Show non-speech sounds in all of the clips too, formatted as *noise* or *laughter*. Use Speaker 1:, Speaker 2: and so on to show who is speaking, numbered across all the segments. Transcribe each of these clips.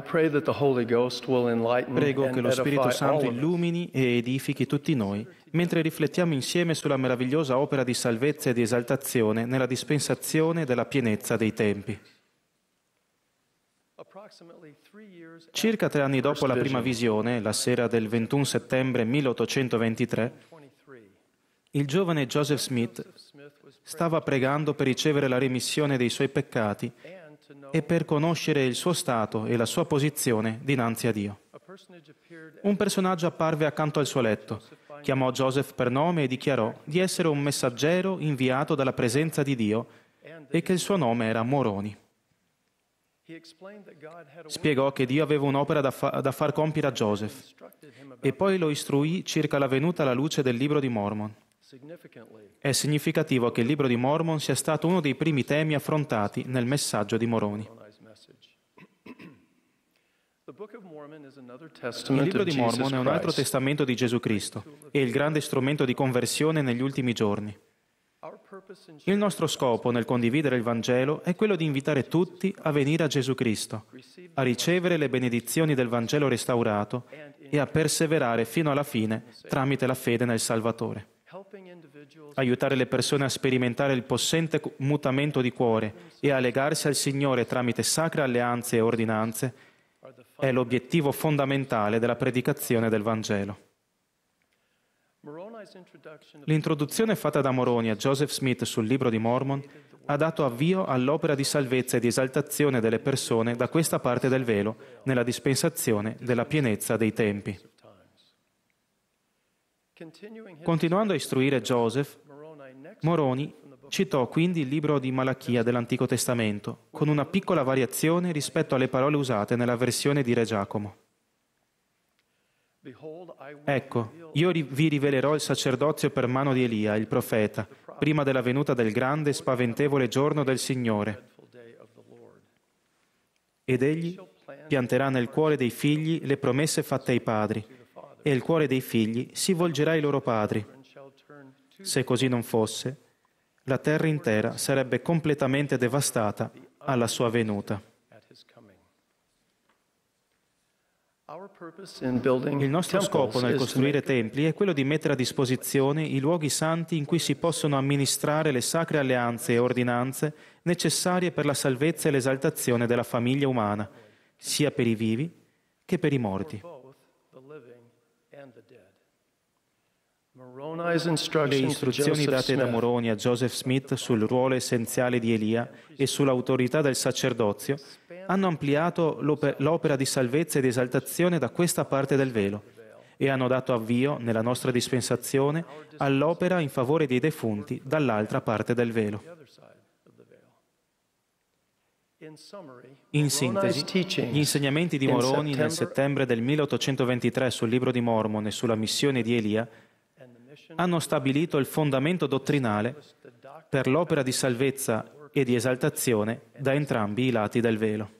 Speaker 1: Prego che lo Spirito Santo
Speaker 2: illumini e edifichi tutti noi, mentre riflettiamo insieme sulla meravigliosa opera di salvezza e di esaltazione nella dispensazione della pienezza dei tempi. Circa tre anni dopo la prima visione, la sera del 21 settembre 1823, il giovane Joseph Smith stava pregando per ricevere la remissione dei suoi peccati e per conoscere il suo stato e la sua posizione dinanzi a Dio. Un personaggio apparve accanto al suo letto, chiamò Joseph per nome e dichiarò di essere un messaggero inviato dalla presenza di Dio e che il suo nome era Moroni. Spiegò che Dio aveva un'opera da, fa- da far compiere a Joseph e poi lo istruì circa la venuta alla luce del libro di Mormon. È significativo che il libro di Mormon sia stato uno dei primi temi affrontati nel messaggio di Moroni.
Speaker 1: *clears throat* Il libro di Mormon è un altro
Speaker 2: testamento di Gesù Cristo e il grande strumento di conversione negli ultimi giorni. Il nostro scopo nel condividere il Vangelo è quello di invitare tutti a venire a Gesù Cristo, a ricevere le benedizioni del Vangelo restaurato e a perseverare fino alla fine tramite la fede nel Salvatore aiutare le persone a sperimentare il possente mutamento di cuore e a legarsi al Signore tramite sacre alleanze e ordinanze è l'obiettivo fondamentale della predicazione del Vangelo. L'introduzione fatta da Moroni a Joseph Smith sul libro di Mormon ha dato avvio all'opera di salvezza e di esaltazione delle persone da questa parte del velo nella dispensazione della pienezza dei tempi. Continuando a istruire Joseph, Moroni citò quindi il libro di Malachia dell'Antico Testamento, con una piccola variazione rispetto alle parole usate nella versione di Re Giacomo. Ecco, io vi rivelerò il sacerdozio per mano di Elia, il profeta, prima della venuta del grande e spaventevole giorno del Signore. Ed egli pianterà nel cuore dei figli le promesse fatte ai padri e il cuore dei figli si volgerà ai loro padri. Se così non fosse, la terra intera sarebbe completamente devastata alla sua venuta.
Speaker 1: Il nostro scopo nel costruire
Speaker 2: templi è quello di mettere a disposizione i luoghi santi in cui si possono amministrare le sacre alleanze e ordinanze necessarie per la salvezza e l'esaltazione della famiglia umana, sia per i vivi che per i morti. Le istruzioni date da Moroni a Joseph Smith sul ruolo essenziale di Elia e sull'autorità del sacerdozio hanno ampliato l'opera di salvezza ed esaltazione da questa parte del velo e hanno dato avvio, nella nostra dispensazione, all'opera in favore dei defunti dall'altra parte del velo. In sintesi, gli insegnamenti di Moroni nel settembre del 1823 sul libro di Mormon e sulla missione di Elia hanno stabilito il fondamento dottrinale per l'opera di salvezza e di esaltazione da entrambi i lati del velo.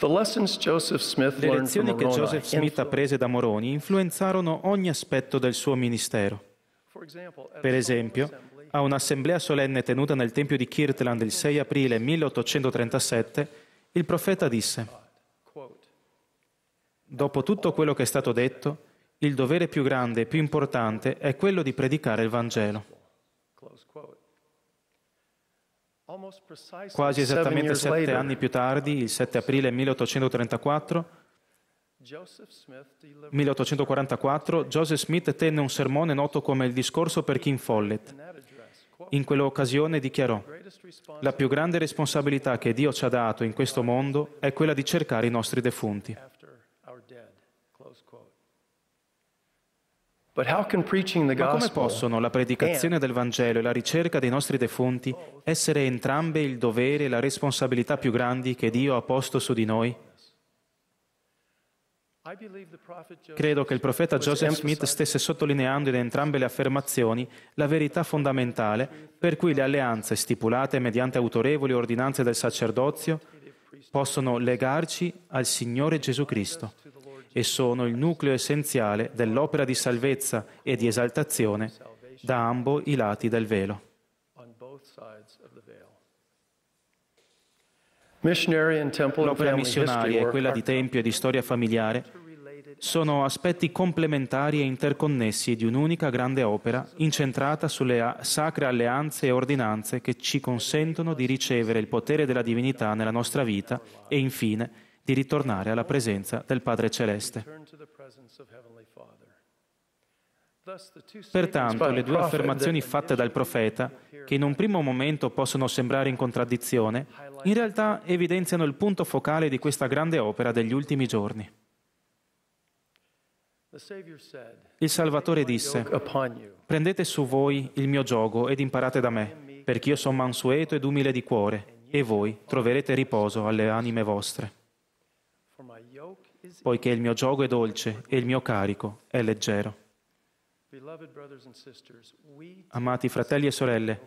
Speaker 2: Le lezioni che Joseph Smith apprese da Moroni influenzarono ogni aspetto del suo ministero. Per esempio, a un'assemblea solenne tenuta nel Tempio di Kirtland il 6 aprile 1837, il profeta disse Dopo tutto quello che è stato detto, il dovere più grande e più importante è quello di predicare il Vangelo.
Speaker 1: Quasi esattamente sette anni
Speaker 2: più tardi, il 7 aprile 1834, 1844, Joseph Smith tenne un sermone noto come il discorso per King Follett. In quell'occasione dichiarò, la più grande responsabilità che Dio ci ha dato in questo mondo è quella di cercare i nostri defunti. Ma come possono la predicazione del Vangelo e la ricerca dei nostri defunti essere entrambe il dovere e la responsabilità più grandi che Dio ha posto su di noi? Credo che il profeta Joseph Smith stesse sottolineando in entrambe le affermazioni la verità fondamentale per cui le alleanze stipulate mediante autorevoli ordinanze del sacerdozio possono legarci al Signore Gesù Cristo e sono il nucleo essenziale dell'opera di salvezza e di esaltazione da ambo i lati del velo. L'opera missionaria e quella di tempio e di storia familiare sono aspetti complementari e interconnessi di un'unica grande opera incentrata sulle sacre alleanze e ordinanze che ci consentono di ricevere il potere della divinità nella nostra vita e infine di ritornare alla presenza del Padre Celeste.
Speaker 1: Pertanto le due affermazioni fatte dal
Speaker 2: profeta, che in un primo momento possono sembrare in contraddizione, in realtà evidenziano il punto focale di questa grande opera degli ultimi giorni. Il Salvatore disse, prendete su voi il mio gioco ed imparate da me, perché io sono mansueto ed umile di cuore, e voi troverete riposo alle anime vostre poiché il mio gioco è dolce e il mio carico è leggero. Amati fratelli e sorelle,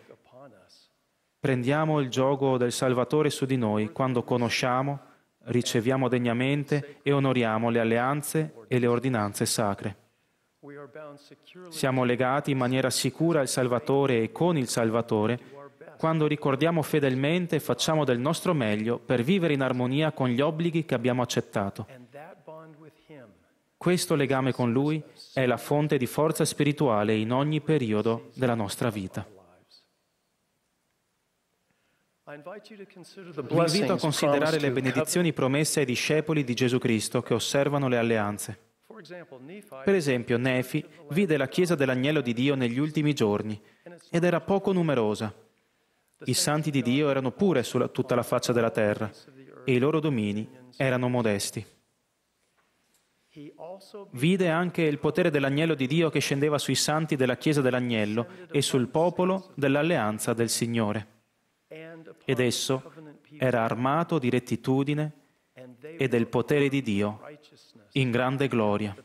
Speaker 2: prendiamo il gioco del Salvatore su di noi quando conosciamo, riceviamo degnamente e onoriamo le alleanze e le ordinanze sacre. Siamo legati in maniera sicura al Salvatore e con il Salvatore quando ricordiamo fedelmente e facciamo del nostro meglio per vivere in armonia con gli obblighi che abbiamo accettato. Questo legame con Lui è la fonte di forza spirituale in ogni periodo della nostra vita.
Speaker 1: Vi invito a considerare le
Speaker 2: benedizioni promesse ai discepoli di Gesù Cristo che osservano le alleanze.
Speaker 1: Per esempio,
Speaker 2: Nefi vide la chiesa dell'agnello di Dio negli ultimi giorni ed era poco numerosa. I santi di Dio erano pure su tutta la faccia della terra e i loro domini erano modesti. Vide anche il potere dell'agnello di Dio che scendeva sui santi della Chiesa dell'agnello e sul popolo dell'alleanza del Signore. Ed esso era armato di rettitudine e del potere di Dio in grande gloria.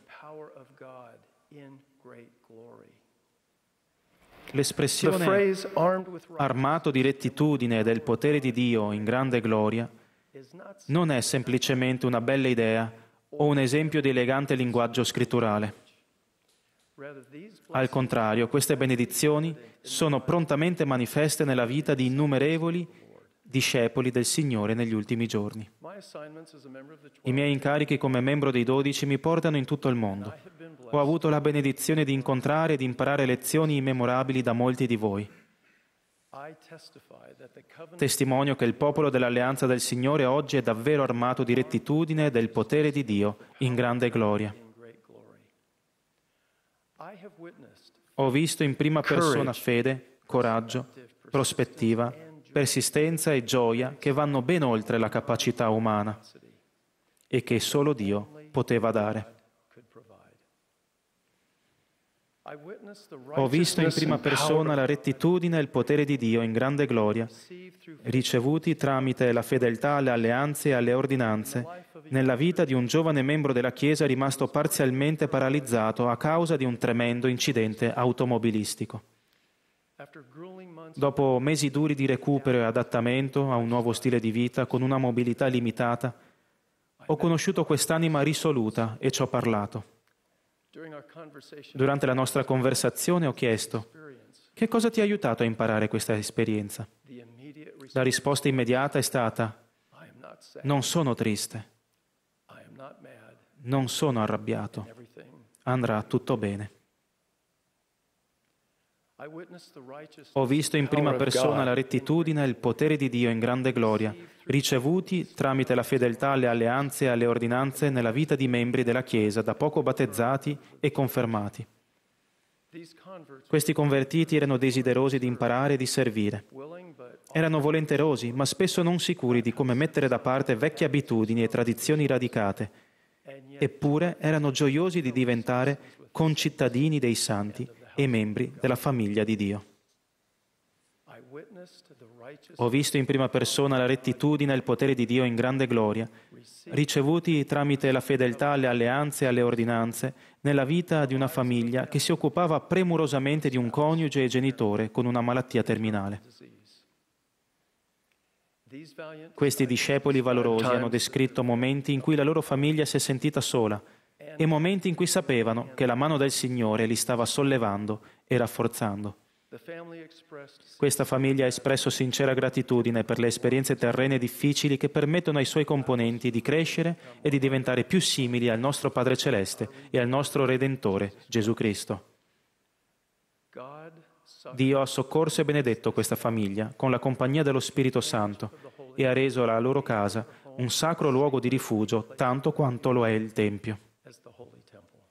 Speaker 2: L'espressione armato di rettitudine del potere di Dio in grande gloria non è semplicemente una bella idea o un esempio di elegante linguaggio scritturale. Al contrario, queste benedizioni sono prontamente manifeste nella vita di innumerevoli discepoli del Signore negli ultimi giorni. I miei incarichi come membro dei dodici mi portano in tutto il mondo. Ho avuto la benedizione di incontrare e imparare lezioni immemorabili da molti di voi. Testimonio che il popolo dell'alleanza del Signore oggi è davvero armato di rettitudine e del potere di Dio in grande gloria. Ho visto in prima persona fede, coraggio, prospettiva, persistenza e gioia che vanno ben oltre la capacità umana e che solo Dio poteva dare.
Speaker 1: Ho visto in prima persona
Speaker 2: la rettitudine e il potere di Dio in grande gloria, ricevuti tramite la fedeltà alle alleanze e alle ordinanze, nella vita di un giovane membro della Chiesa rimasto parzialmente paralizzato a causa di un tremendo incidente automobilistico. Dopo mesi duri di recupero e adattamento a un nuovo stile di vita con una mobilità limitata, ho conosciuto quest'anima risoluta e ci ho parlato. Durante la nostra conversazione ho chiesto, che cosa ti ha aiutato a imparare questa esperienza? La risposta immediata è stata, non sono triste, non sono arrabbiato, andrà tutto bene.
Speaker 1: Ho visto in prima persona la
Speaker 2: rettitudine e il potere di Dio in grande gloria, ricevuti tramite la fedeltà alle alleanze e alle ordinanze nella vita di membri della Chiesa da poco battezzati e confermati. Questi convertiti erano desiderosi di imparare e di servire. Erano volenterosi, ma spesso non sicuri di come mettere da parte vecchie abitudini e tradizioni radicate. Eppure erano gioiosi di diventare concittadini dei santi e membri della famiglia di Dio. Ho visto in prima persona la rettitudine e il potere di Dio in grande gloria, ricevuti tramite la fedeltà alle alleanze e alle ordinanze, nella vita di una famiglia che si occupava premurosamente di un coniuge e genitore con una malattia terminale. Questi discepoli valorosi hanno descritto momenti in cui la loro famiglia si è sentita sola, e momenti in cui sapevano che la mano del Signore li stava sollevando e rafforzando. Questa famiglia ha espresso sincera gratitudine per le esperienze terrene difficili che permettono ai suoi componenti di crescere e di diventare più simili al nostro Padre Celeste e al nostro Redentore, Gesù Cristo. Dio ha soccorso e benedetto questa famiglia con la compagnia dello Spirito Santo e ha reso la loro casa un sacro luogo di rifugio tanto quanto lo è il Tempio
Speaker 1: holy temple.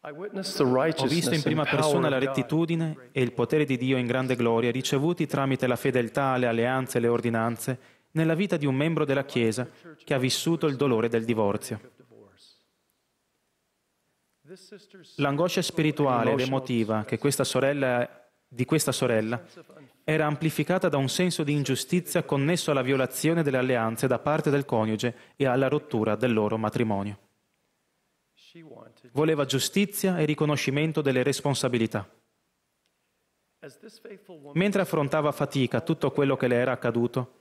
Speaker 1: Ho visto in prima persona la
Speaker 2: rettitudine e il potere di Dio in grande gloria ricevuti tramite la fedeltà le alleanze e le ordinanze nella vita di un membro della Chiesa che ha vissuto il dolore del divorzio. L'angoscia spirituale ed emotiva che questa sorella di questa sorella era amplificata da un senso di ingiustizia connesso alla violazione delle alleanze da parte del coniuge e alla rottura del loro matrimonio. Voleva giustizia e riconoscimento delle responsabilità. Mentre affrontava a fatica tutto quello che le era accaduto,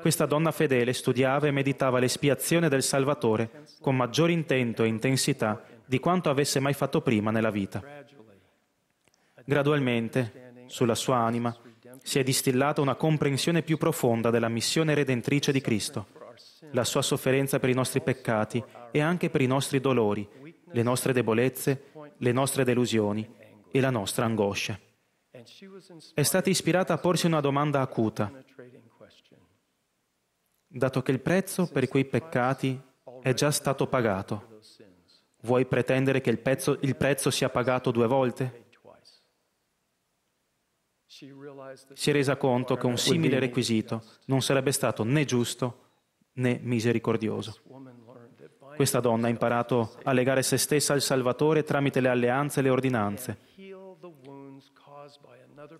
Speaker 2: questa donna fedele studiava e meditava l'espiazione del Salvatore con maggior intento e intensità di quanto avesse mai fatto prima nella vita. Gradualmente, sulla sua anima, si è distillata una comprensione più profonda della missione redentrice di Cristo, la sua sofferenza per i nostri peccati e anche per i nostri dolori, le nostre debolezze, le nostre delusioni e la nostra angoscia. È stata ispirata a porsi una domanda acuta. Dato che il prezzo per quei peccati è già stato pagato, vuoi pretendere che il, pezzo, il prezzo sia pagato due volte?
Speaker 1: si è resa conto che un simile
Speaker 2: requisito non sarebbe stato né giusto né misericordioso. Questa donna ha imparato a legare se stessa al Salvatore tramite le alleanze e le ordinanze.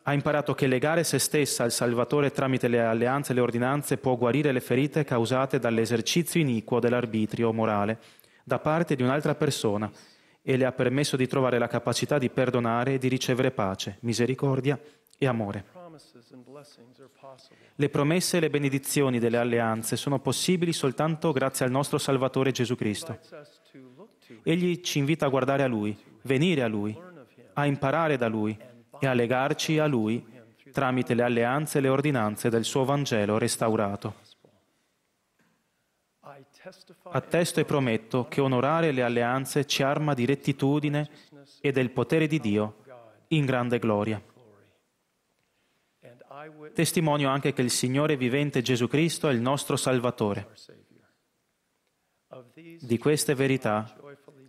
Speaker 2: Ha imparato che legare se stessa al Salvatore tramite le alleanze e le ordinanze può guarire le ferite causate dall'esercizio iniquo dell'arbitrio morale da parte di un'altra persona e le ha permesso di trovare la capacità di perdonare e di ricevere pace, misericordia e amore. Le promesse e le benedizioni delle alleanze sono possibili soltanto grazie al nostro Salvatore Gesù Cristo. Egli ci invita a guardare a Lui, venire a Lui, a imparare da Lui e a legarci a Lui tramite le alleanze e le ordinanze del suo Vangelo restaurato. Attesto e prometto che onorare le alleanze ci arma di rettitudine e del potere di Dio in grande gloria testimonio anche che il Signore vivente Gesù Cristo è il nostro Salvatore. Di queste verità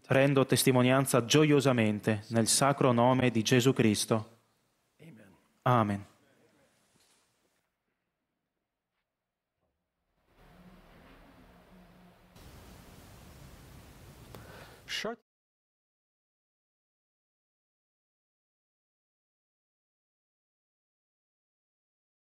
Speaker 2: rendo testimonianza gioiosamente nel sacro nome di Gesù Cristo. Amen.